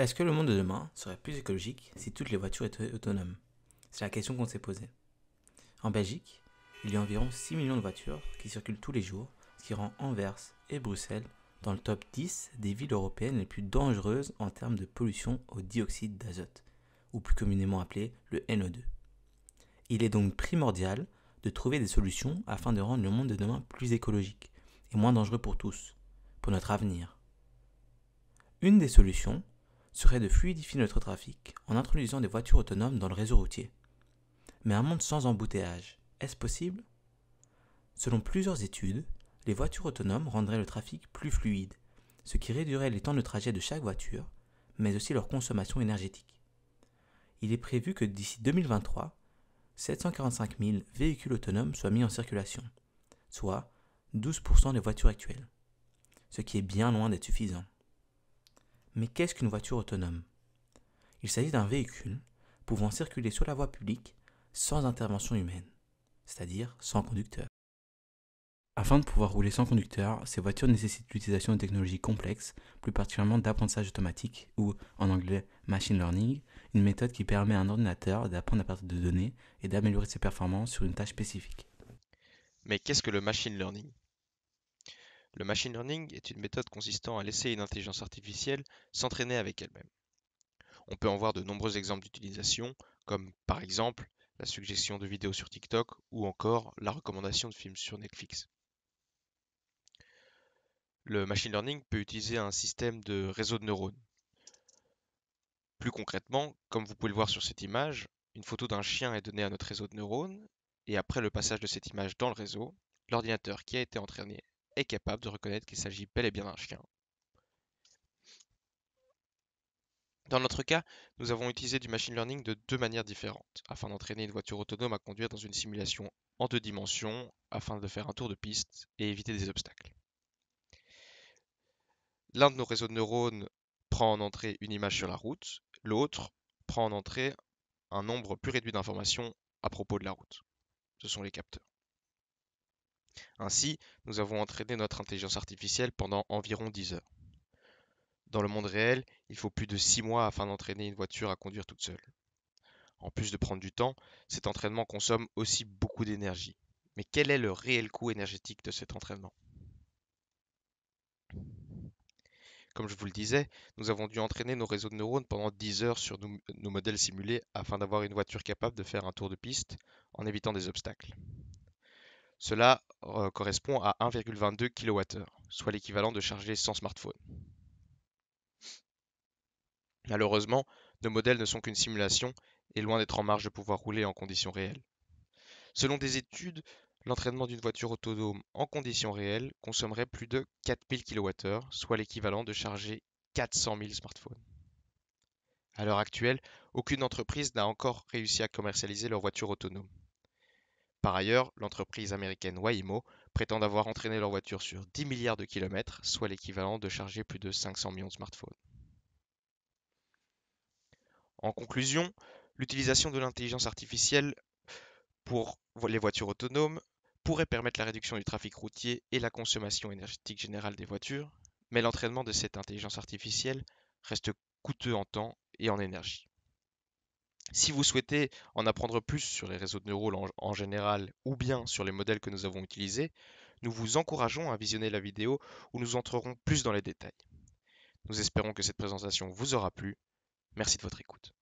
Est-ce que le monde de demain serait plus écologique si toutes les voitures étaient autonomes C'est la question qu'on s'est posée. En Belgique, il y a environ 6 millions de voitures qui circulent tous les jours, ce qui rend Anvers et Bruxelles dans le top 10 des villes européennes les plus dangereuses en termes de pollution au dioxyde d'azote, ou plus communément appelé le NO2. Il est donc primordial de trouver des solutions afin de rendre le monde de demain plus écologique et moins dangereux pour tous, pour notre avenir. Une des solutions serait de fluidifier notre trafic en introduisant des voitures autonomes dans le réseau routier. Mais un monde sans embouteillage, est-ce possible Selon plusieurs études, les voitures autonomes rendraient le trafic plus fluide, ce qui réduirait les temps de trajet de chaque voiture, mais aussi leur consommation énergétique. Il est prévu que d'ici 2023, 745 000 véhicules autonomes soient mis en circulation, soit 12% des voitures actuelles, ce qui est bien loin d'être suffisant. Mais qu'est-ce qu'une voiture autonome Il s'agit d'un véhicule pouvant circuler sur la voie publique sans intervention humaine, c'est-à-dire sans conducteur. Afin de pouvoir rouler sans conducteur, ces voitures nécessitent l'utilisation de technologies complexes, plus particulièrement d'apprentissage automatique ou, en anglais, machine learning, une méthode qui permet à un ordinateur d'apprendre à partir de données et d'améliorer ses performances sur une tâche spécifique. Mais qu'est-ce que le machine learning le machine learning est une méthode consistant à laisser une intelligence artificielle s'entraîner avec elle-même. On peut en voir de nombreux exemples d'utilisation, comme par exemple la suggestion de vidéos sur TikTok ou encore la recommandation de films sur Netflix. Le machine learning peut utiliser un système de réseau de neurones. Plus concrètement, comme vous pouvez le voir sur cette image, une photo d'un chien est donnée à notre réseau de neurones, et après le passage de cette image dans le réseau, l'ordinateur qui a été entraîné est capable de reconnaître qu'il s'agit bel et bien d'un chien. Dans notre cas, nous avons utilisé du machine learning de deux manières différentes, afin d'entraîner une voiture autonome à conduire dans une simulation en deux dimensions, afin de faire un tour de piste et éviter des obstacles. L'un de nos réseaux de neurones prend en entrée une image sur la route, l'autre prend en entrée un nombre plus réduit d'informations à propos de la route. Ce sont les capteurs. Ainsi, nous avons entraîné notre intelligence artificielle pendant environ 10 heures. Dans le monde réel, il faut plus de 6 mois afin d'entraîner une voiture à conduire toute seule. En plus de prendre du temps, cet entraînement consomme aussi beaucoup d'énergie. Mais quel est le réel coût énergétique de cet entraînement Comme je vous le disais, nous avons dû entraîner nos réseaux de neurones pendant 10 heures sur nos, modèles simulés afin d'avoir une voiture capable de faire un tour de piste en évitant des obstacles. Cela euh, correspond à 1,22 kWh, soit l'équivalent de charger 100 smartphones. Malheureusement, nos modèles ne sont qu'une simulation et loin d'être en marge de pouvoir rouler en conditions réelles. Selon des études, l'entraînement d'une voiture autonome en conditions réelles consommerait plus de 4000 kWh, soit l'équivalent de charger 400 000 smartphones. À l'heure actuelle, aucune entreprise n'a encore réussi à commercialiser leur voiture autonome. Par ailleurs, l'entreprise américaine Waymo prétend avoir entraîné leur voiture sur 10 milliards de kilomètres, soit l'équivalent de charger plus de 500 millions de smartphones. En conclusion, l'utilisation de l'intelligence artificielle pour les voitures autonomes pourrait permettre la réduction du trafic routier et la consommation énergétique générale des voitures, mais l'entraînement de cette intelligence artificielle reste coûteux en temps et en énergie. Si vous souhaitez en apprendre plus sur les réseaux de neurones en, général ou bien sur les modèles que nous avons utilisés, nous vous encourageons à visionner la vidéo où nous entrerons plus dans les détails. Nous espérons que cette présentation vous aura plu. Merci de votre écoute.